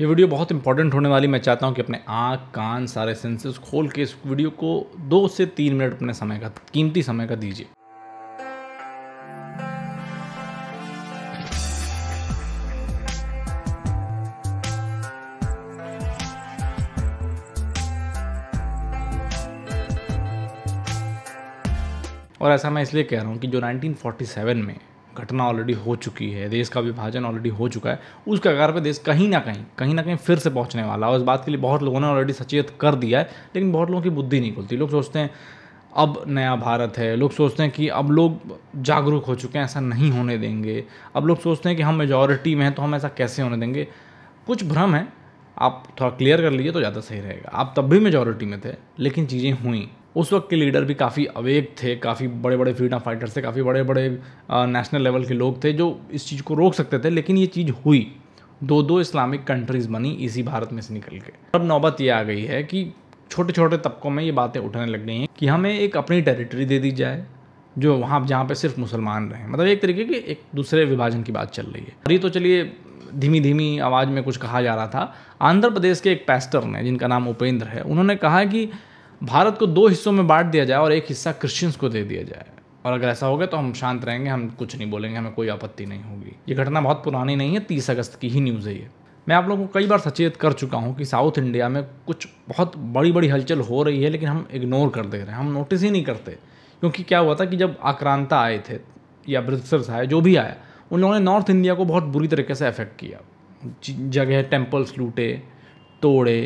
ये वीडियो बहुत इंपॉर्टेंट होने वाली मैं चाहता हूँ कि अपने आँख कान सारे सेंसेस खोल के इस वीडियो को दो से तीन मिनट अपने समय का कीमती समय का दीजिए और ऐसा मैं इसलिए कह रहा हूँ कि जो 1947 में घटना ऑलरेडी हो चुकी है देश का विभाजन ऑलरेडी हो चुका है उसके आधार पर देश कहीं ना कहीं कहीं ना कहीं फिर से पहुंचने वाला है और इस बात के लिए बहुत लोगों ने ऑलरेडी सचेत कर दिया है लेकिन बहुत लोगों की बुद्धि नहीं खुलती लोग सोचते हैं अब नया भारत है लोग सोचते हैं कि अब लोग जागरूक हो चुके हैं ऐसा नहीं होने देंगे अब लोग सोचते हैं कि हम मेजॉरिटी में हैं तो हम ऐसा कैसे होने देंगे कुछ भ्रम है आप थोड़ा क्लियर कर लीजिए तो ज़्यादा सही रहेगा आप तब भी मेजॉरिटी में थे लेकिन चीज़ें हुई उस वक्त के लीडर भी काफ़ी अवेक थे काफ़ी बड़े बड़े फ्रीडम फाइटर्स थे काफ़ी बड़े बड़े नेशनल लेवल के लोग थे जो इस चीज़ को रोक सकते थे लेकिन ये चीज़ हुई दो दो इस्लामिक कंट्रीज़ बनी इसी भारत में से निकल के अब नौबत ये आ गई है कि छोटे छोटे तबकों में ये बातें उठने लग गई हैं कि हमें एक अपनी टेरिटरी दे दी जाए जो वहाँ जहाँ पे सिर्फ मुसलमान रहे मतलब एक तरीके की एक दूसरे विभाजन की बात चल रही है अभी तो चलिए धीमी धीमी आवाज़ में कुछ कहा जा रहा था आंध्र प्रदेश के एक पैस्टर ने जिनका नाम उपेंद्र है उन्होंने कहा कि भारत को दो हिस्सों में बांट दिया जाए और एक हिस्सा क्रिश्चियंस को दे दिया जाए और अगर ऐसा होगा तो हम शांत रहेंगे हम कुछ नहीं बोलेंगे हमें कोई आपत्ति नहीं होगी ये घटना बहुत पुरानी नहीं है तीस अगस्त की ही न्यूज़ है ये मैं आप लोगों को कई बार सचेत कर चुका हूँ कि साउथ इंडिया में कुछ बहुत बड़ी बड़ी हलचल हो रही है लेकिन हम इग्नोर कर दे रहे हैं हम नोटिस ही नहीं करते क्योंकि क्या हुआ था कि जब आक्रांता आए थे या अमृतसर आए जो भी आया उन लोगों ने नॉर्थ इंडिया को बहुत बुरी तरीके से अफेक्ट किया जगह टेम्पल्स लूटे तोड़े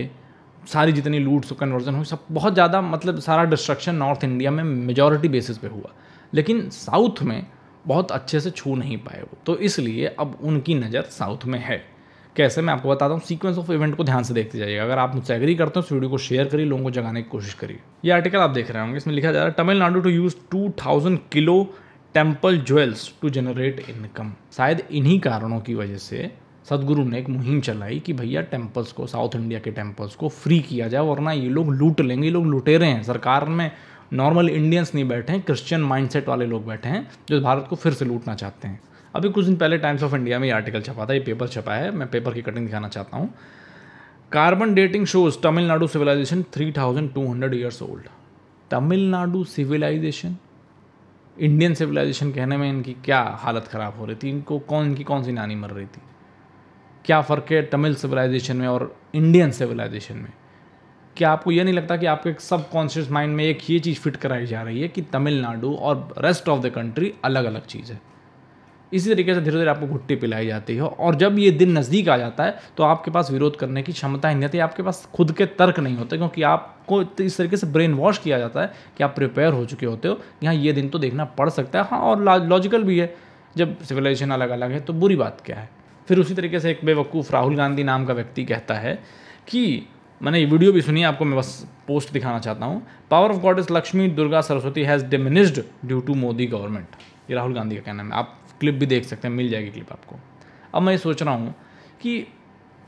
सारी जितनी लूट्स कन्वर्जन हुई सब बहुत ज़्यादा मतलब सारा डिस्ट्रक्शन नॉर्थ इंडिया में मेजोरिटी बेसिस पे हुआ लेकिन साउथ में बहुत अच्छे से छू नहीं पाए वो तो इसलिए अब उनकी नज़र साउथ में है कैसे मैं आपको बताता हूँ सीक्वेंस ऑफ इवेंट को ध्यान से देखते जाइएगा अगर आप मुझसे एग्री करते हो इस वीडियो को शेयर करिए लोगों को जगाने की कोशिश करिए ये आर्टिकल आप देख रहे होंगे इसमें लिखा जा रहा है Tamil Nadu to use two thousand kilo temple jewels to generate income शायद इन्हीं कारणों की वजह से सदगुरु ने एक मुहिम चलाई कि भैया टेम्पल्स को साउथ इंडिया के टेम्पल्स को फ्री किया जाए वरना ये लोग लूट लेंगे ये लोग लुटेरे हैं सरकार में नॉर्मल इंडियंस नहीं बैठे हैं क्रिश्चियन माइंडसेट वाले लोग बैठे हैं जो भारत को फिर से लूटना चाहते हैं अभी कुछ दिन पहले टाइम्स ऑफ इंडिया में ये आर्टिकल छपा था ये पेपर छपा है मैं पेपर की कटिंग दिखाना चाहता हूँ carbon dating shows Tamil Nadu civilisation three thousand two hundred years old Tamil Nadu civilisation Indian civilisation कहने में इनकी क्या हालत ख़राब हो रही थी इनको कौन इनकी कौन सी नानी मर रही थी क्या फ़र्क है तमिल सिविलाइजेशन में और इंडियन सिविलाइजेशन में क्या आपको ये नहीं लगता कि आपके सब कॉन्शियस माइंड में एक ये चीज़ फिट कराई जा रही है कि तमिलनाडु और रेस्ट ऑफ द कंट्री अलग अलग चीज़ है इसी तरीके से धीरे धीरे आपको घुट्टी पिलाई जाती है और जब ये दिन नज़दीक आ जाता है तो आपके पास विरोध करने की क्षमता ही नहीं आती आपके पास खुद के तर्क नहीं होते क्योंकि आपको इस तरीके से ब्रेन वॉश किया जाता है कि आप प्रिपेयर हो चुके होते हो कि हाँ ये दिन तो देखना पड़ सकता है हाँ और लॉजिकल भी है जब सिविलाइजेशन अलग अलग है तो बुरी बात क्या है फिर उसी तरीके से एक बेवकूफ़ राहुल गांधी नाम का व्यक्ति कहता है कि मैंने ये वीडियो भी सुनी आपको मैं बस पोस्ट दिखाना चाहता हूँ power of God is Lakshmi Durga Saraswati has diminished due to Modi government ये राहुल गांधी का कहना है आप क्लिप भी देख सकते हैं मिल जाएगी क्लिप आपको अब मैं ये सोच रहा हूँ कि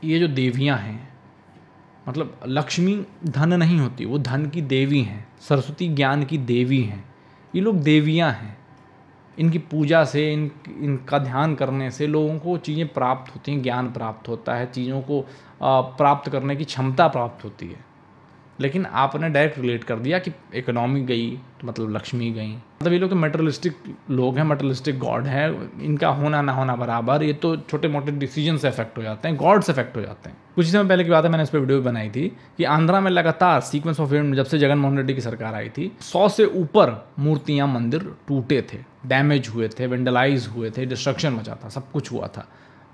ये जो देवियाँ हैं मतलब लक्ष्मी धन नहीं होती वो धन की देवी हैं सरस्वती ज्ञान की देवी हैं ये लोग देवियाँ हैं इनकी पूजा से इन इनका ध्यान करने से लोगों को चीज़ें प्राप्त होती हैं ज्ञान प्राप्त होता है चीज़ों को प्राप्त करने की क्षमता प्राप्त होती है लेकिन आपने डायरेक्ट रिलेट कर दिया कि इकोनॉमी गई तो मतलब लक्ष्मी गई मतलब ये लोग तो मेटरलिस्टिक लोग हैं मेटरलिस्टिक गॉड हैं इनका होना ना होना बराबर ये तो छोटे मोटे डिसीजन से अफेक्ट हो जाते हैं गॉड से अफेक्ट हो जाते हैं कुछ समय पहले की बात है मैंने इस पर वीडियो बनाई थी कि आंध्रा में लगातार सीक्वेंस ऑफ इवेंट जब से जगन मोहन रेड्डी की सरकार आई थी सौ से ऊपर मूर्तियाँ मंदिर टूटे थे डैमेज हुए थे वेंडलाइज हुए थे डिस्ट्रक्शन मचा था सब कुछ हुआ था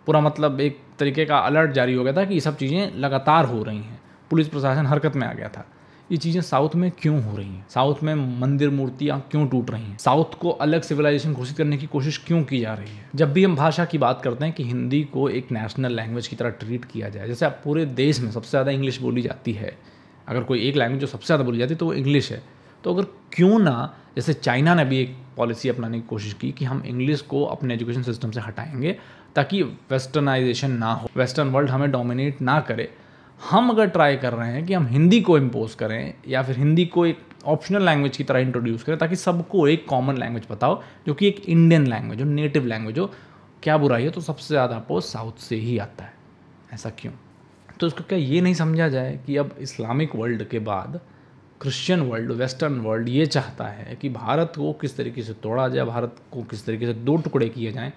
पूरा मतलब एक तरीके का अलर्ट जारी हो गया था कि ये सब चीज़ें लगातार हो रही हैं पुलिस प्रशासन हरकत में आ गया था ये चीज़ें साउथ में क्यों हो रही हैं साउथ में मंदिर मूर्तियाँ क्यों टूट रही हैं साउथ को अलग सिविलाइजेशन घोषित करने की कोशिश क्यों की जा रही है जब भी हम भाषा की बात करते हैं कि हिंदी को एक नेशनल लैंग्वेज की तरह ट्रीट किया जाए जैसे आप पूरे देश में सबसे ज़्यादा इंग्लिश बोली जाती है अगर कोई एक लैंग्वेज जो सबसे ज़्यादा बोली जाती है तो वो इंग्लिश है तो अगर क्यों ना जैसे चाइना ने भी एक पॉलिसी अपनाने की कोशिश की कि हम इंग्लिश को अपने एजुकेशन सिस्टम से हटाएंगे ताकि वेस्टर्नाइजेशन ना हो वेस्टर्न वर्ल्ड हमें डोमिनेट ना करे हम अगर ट्राई कर रहे हैं कि हम हिंदी को इम्पोज करें या फिर हिंदी को एक ऑप्शनल लैंग्वेज की तरह इंट्रोड्यूस करें ताकि सबको एक कॉमन लैंग्वेज बताओ जो कि एक इंडियन लैंग्वेज हो नेटिव लैंग्वेज हो क्या बुराई है तो सबसे ज़्यादा आपको साउथ से ही आता है ऐसा क्यों तो इसको क्या ये नहीं समझा जाए कि अब इस्लामिक वर्ल्ड के बाद क्रिश्चियन वर्ल्ड वेस्टर्न वर्ल्ड ये चाहता है कि भारत को किस तरीके से तोड़ा जाए भारत को किस तरीके से दो टुकड़े किए जाएँ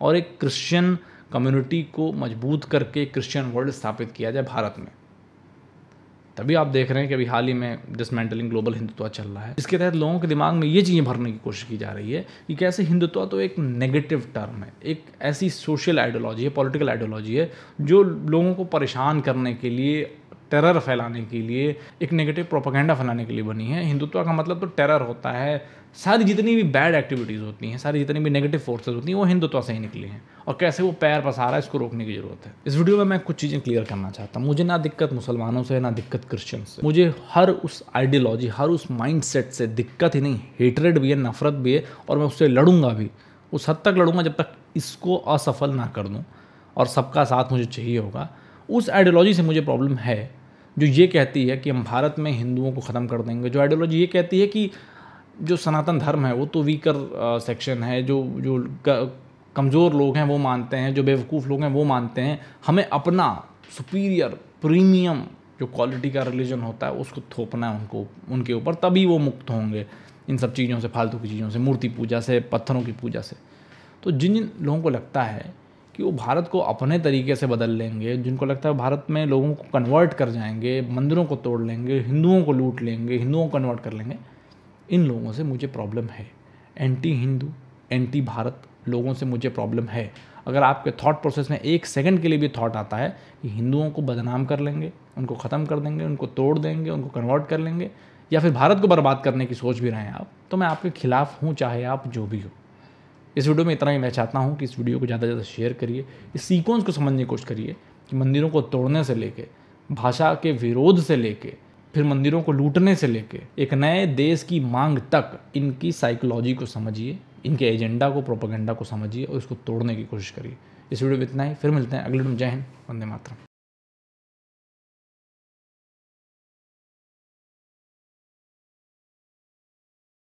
और एक क्रिश्चियन कम्युनिटी को मजबूत करके क्रिश्चियन वर्ल्ड स्थापित किया जाए भारत में तभी आप देख रहे हैं कि अभी हाल ही में डिसमेंटलिंग ग्लोबल हिंदुत्व चल रहा है इसके तहत लोगों के दिमाग में ये चीज़ें भरने की कोशिश की जा रही है कि कैसे हिंदुत्व तो एक नेगेटिव टर्म है एक ऐसी सोशल आइडियोलॉजी है पॉलिटिकल आइडियोलॉजी है जो लोगों को परेशान करने के लिए टेरर फैलाने के लिए एक नेगेटिव प्रोपागेंडा फैलाने के लिए बनी है हिंदुत्व का मतलब तो टेरर होता है सारी जितनी भी बैड एक्टिविटीज़ होती हैं सारी जितनी भी नेगेटिव फोर्सेज होती हैं वो हिंदुत्व से ही निकली हैं और कैसे वो पैर पसारा इसको रोकने की ज़रूरत है इस वीडियो में मैं कुछ चीज़ें क्लियर करना चाहता हूँ मुझे ना दिक्कत मुसलमानों से ना दिक्कत क्रिश्चियन से मुझे हर उस आइडियोलॉजी हर उस माइंड से दिक्कत ही नहीं हेटरेड भी है नफरत भी है और मैं उससे लड़ूंगा भी उस हद तक लड़ूंगा जब तक इसको असफल ना कर दूँ और सबका साथ मुझे चाहिए होगा उस आइडियोलॉजी से मुझे प्रॉब्लम है जो ये कहती है कि हम भारत में हिंदुओं को ख़त्म कर देंगे जो आइडियोलॉजी ये कहती है कि जो सनातन धर्म है वो तो वीकर सेक्शन है जो जो कमज़ोर लोग हैं वो मानते हैं जो बेवकूफ़ लोग हैं वो मानते हैं हमें अपना सुपीरियर प्रीमियम जो क्वालिटी का रिलीजन होता है उसको थोपना है उनको उनके ऊपर तभी वो मुक्त होंगे इन सब चीज़ों से फालतू की चीज़ों से मूर्ति पूजा से पत्थरों की पूजा से तो जिन जिन लोगों को लगता है कि वो भारत को अपने तरीके से बदल लेंगे जिनको लगता है भारत में लोगों को कन्वर्ट कर जाएंगे मंदिरों को तोड़ लेंगे हिंदुओं को लूट लेंगे हिंदुओं को कन्वर्ट कर लेंगे इन लोगों से मुझे प्रॉब्लम है एंटी हिंदू एंटी भारत लोगों से मुझे प्रॉब्लम है अगर आपके थॉट प्रोसेस में एक सेकंड के लिए भी थॉट आता है कि हिंदुओं को बदनाम कर लेंगे उनको ख़त्म कर देंगे उनको तोड़ देंगे उनको कन्वर्ट कर लेंगे या फिर भारत को बर्बाद करने की सोच भी रहे हैं आप तो मैं आपके खिलाफ़ हूँ चाहे आप जो भी हो इस वीडियो में इतना ही मैं चाहता हूँ कि इस वीडियो को ज़्यादा से ज़्यादा शेयर करिए इस सीक्वेंस को समझने की कोशिश करिए कि मंदिरों को तोड़ने से लेके भाषा के विरोध से लेके फिर मंदिरों को लूटने से लेके एक नए देश की मांग तक इनकी साइकोलॉजी को समझिए इनके एजेंडा को प्रोपागेंडा को समझिए और इसको तोड़ने की कोशिश करिए इस वीडियो में इतना ही फिर मिलते हैं अगले दिन जय हिंद वंदे मातरम